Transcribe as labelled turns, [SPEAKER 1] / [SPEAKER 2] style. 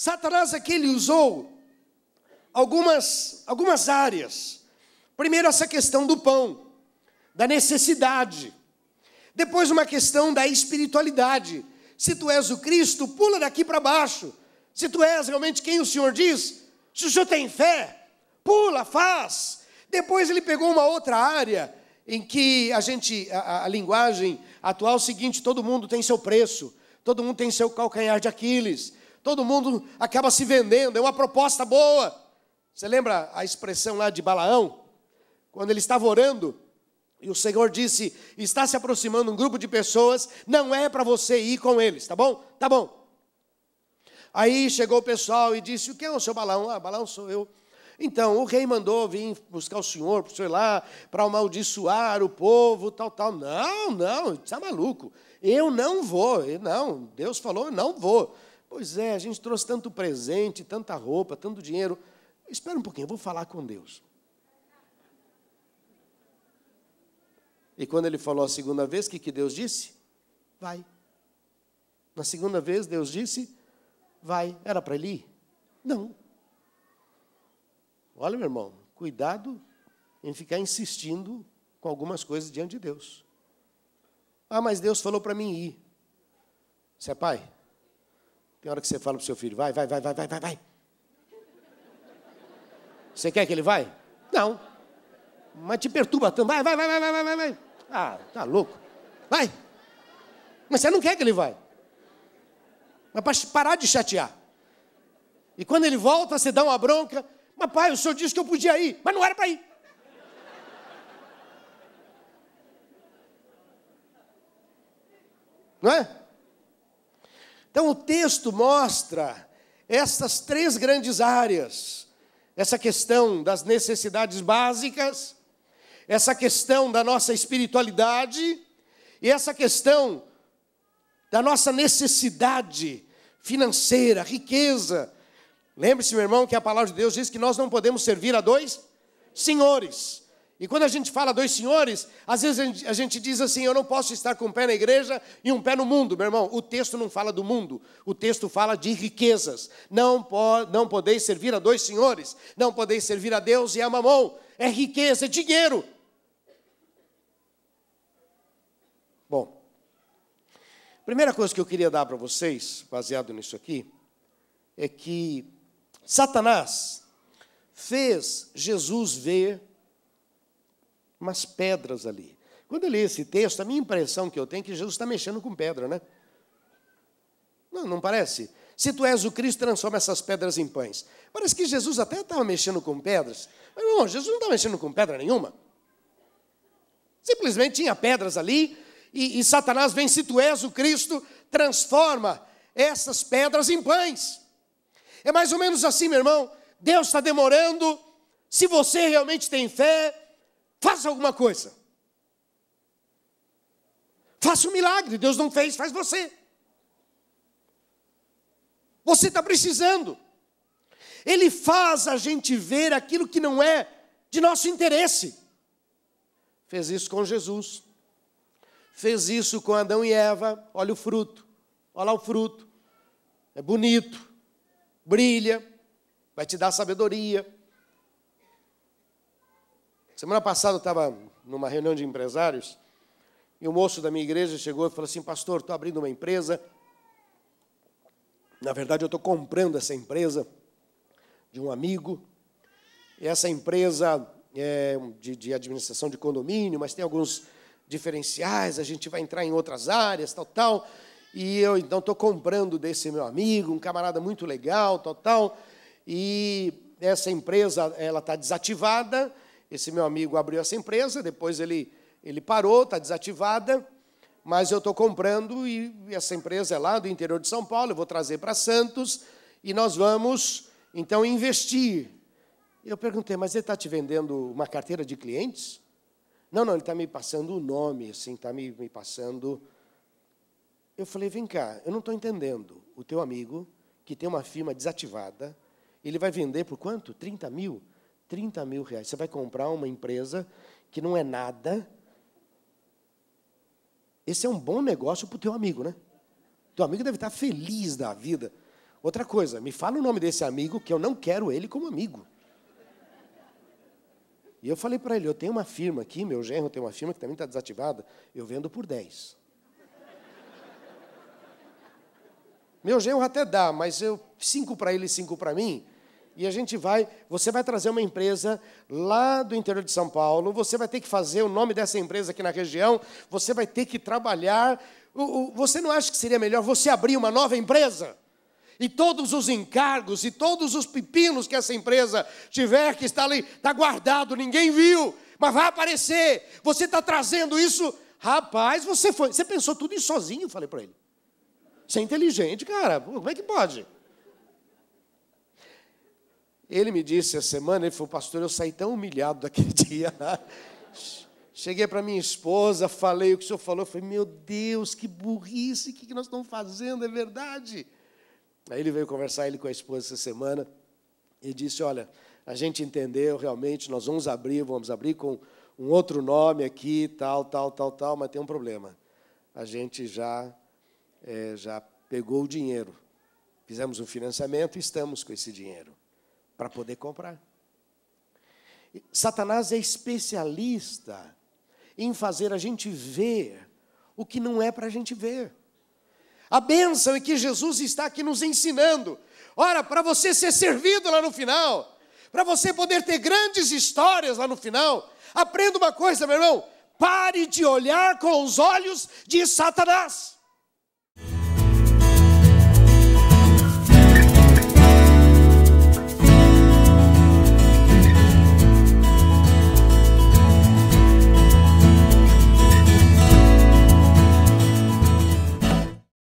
[SPEAKER 1] Satanás aqui ele usou algumas, algumas áreas. Primeiro, essa questão do pão, da necessidade. Depois, uma questão da espiritualidade. Se tu és o Cristo, pula daqui para baixo. Se tu és realmente quem o Senhor diz, se o Senhor tem fé, pula, faz. Depois, ele pegou uma outra área em que a gente, a, a linguagem atual é o seguinte: todo mundo tem seu preço, todo mundo tem seu calcanhar de Aquiles Todo mundo acaba se vendendo, é uma proposta boa. Você lembra a expressão lá de Balaão? Quando ele estava orando, e o Senhor disse: está se aproximando um grupo de pessoas, não é para você ir com eles, tá bom? Tá bom. Aí chegou o pessoal e disse: O que é o seu Balaão? Ah, Balaão sou eu. Então, o rei mandou vir buscar o senhor, para o senhor lá, para amaldiçoar o povo, tal, tal. Não, não, está maluco. Eu não vou, não. Deus falou: não vou. Pois é, a gente trouxe tanto presente, tanta roupa, tanto dinheiro. Espera um pouquinho, eu vou falar com Deus. E quando ele falou a segunda vez, o que, que Deus disse? Vai. Na segunda vez, Deus disse: Vai. Era para ele ir? Não. Olha, meu irmão, cuidado em ficar insistindo com algumas coisas diante de Deus. Ah, mas Deus falou para mim ir. Você é pai? Tem hora que você fala pro seu filho, vai, vai, vai, vai, vai, vai, vai. Você quer que ele vai? Não. Mas te perturba tanto. Vai, vai, vai, vai, vai, vai, vai. Ah, tá louco. Vai. Mas você não quer que ele vai. Mas para parar de chatear. E quando ele volta, você dá uma bronca. Mas pai, o senhor disse que eu podia ir, mas não era para ir. Não é? Então o texto mostra essas três grandes áreas: essa questão das necessidades básicas, essa questão da nossa espiritualidade e essa questão da nossa necessidade financeira, riqueza. Lembre-se, meu irmão, que a palavra de Deus diz que nós não podemos servir a dois senhores. E quando a gente fala dois senhores, às vezes a gente, diz assim: eu não posso estar com um pé na igreja e um pé no mundo, meu irmão. O texto não fala do mundo, o texto fala de riquezas. Não, po não podeis servir a dois senhores, não podeis servir a Deus e a mamão. É riqueza, é dinheiro. Bom, primeira coisa que eu queria dar para vocês, baseado nisso aqui, é que Satanás fez Jesus ver umas pedras ali. Quando eu li esse texto, a minha impressão que eu tenho é que Jesus está mexendo com pedra, né? Não, não parece? Se tu és o Cristo, transforma essas pedras em pães. Parece que Jesus até estava mexendo com pedras. Mas, irmão Jesus não estava tá mexendo com pedra nenhuma. Simplesmente tinha pedras ali e, e Satanás vem, se tu és o Cristo, transforma essas pedras em pães. É mais ou menos assim, meu irmão. Deus está demorando. Se você realmente tem fé, Faça alguma coisa. Faça um milagre. Deus não fez, faz você. Você está precisando. Ele faz a gente ver aquilo que não é de nosso interesse. Fez isso com Jesus. Fez isso com Adão e Eva. Olha o fruto. Olha lá o fruto. É bonito. Brilha. Vai te dar sabedoria Semana passada eu estava numa reunião de empresários e um moço da minha igreja chegou e falou assim: Pastor, estou abrindo uma empresa. Na verdade, eu estou comprando essa empresa de um amigo. E essa empresa é de, de administração de condomínio, mas tem alguns diferenciais. A gente vai entrar em outras áreas, tal, tal. E eu então estou comprando desse meu amigo, um camarada muito legal, tal, tal. E essa empresa ela está desativada esse meu amigo abriu essa empresa, depois ele, ele parou, está desativada, mas eu estou comprando e essa empresa é lá do interior de São Paulo, eu vou trazer para Santos e nós vamos, então, investir. Eu perguntei, mas ele está te vendendo uma carteira de clientes? Não, não, ele está me passando o nome, assim, está me, me passando. Eu falei, vem cá, eu não estou entendendo. O teu amigo, que tem uma firma desativada, ele vai vender por quanto? 30 mil? 30 mil reais. Você vai comprar uma empresa que não é nada. Esse é um bom negócio para o teu amigo, né? Teu amigo deve estar feliz da vida. Outra coisa, me fala o nome desse amigo que eu não quero ele como amigo. E eu falei para ele, eu tenho uma firma aqui, meu genro tem uma firma que também está desativada, eu vendo por 10. Meu genro até dá, mas eu cinco para ele e cinco para mim, e a gente vai, você vai trazer uma empresa lá do interior de São Paulo, você vai ter que fazer o nome dessa empresa aqui na região, você vai ter que trabalhar. Você não acha que seria melhor você abrir uma nova empresa? E todos os encargos e todos os pepinos que essa empresa tiver, que está ali, está guardado, ninguém viu, mas vai aparecer. Você está trazendo isso, rapaz, você foi, você pensou tudo isso sozinho, falei para ele. Você é inteligente, cara, como é que pode? Ele me disse essa semana, ele falou, pastor, eu saí tão humilhado daquele dia. Cheguei para minha esposa, falei o que o senhor falou, falei, meu Deus, que burrice, o que nós estamos fazendo, é verdade. Aí ele veio conversar ele com a esposa essa semana e disse, olha, a gente entendeu realmente, nós vamos abrir, vamos abrir com um outro nome aqui, tal, tal, tal, tal, mas tem um problema. A gente já, é, já pegou o dinheiro, fizemos um financiamento e estamos com esse dinheiro para poder comprar. Satanás é especialista em fazer a gente ver o que não é para a gente ver. A bênção é que Jesus está aqui nos ensinando. Ora, para você ser servido lá no final, para você poder ter grandes histórias lá no final, aprenda uma coisa, meu irmão: pare de olhar com os olhos de Satanás.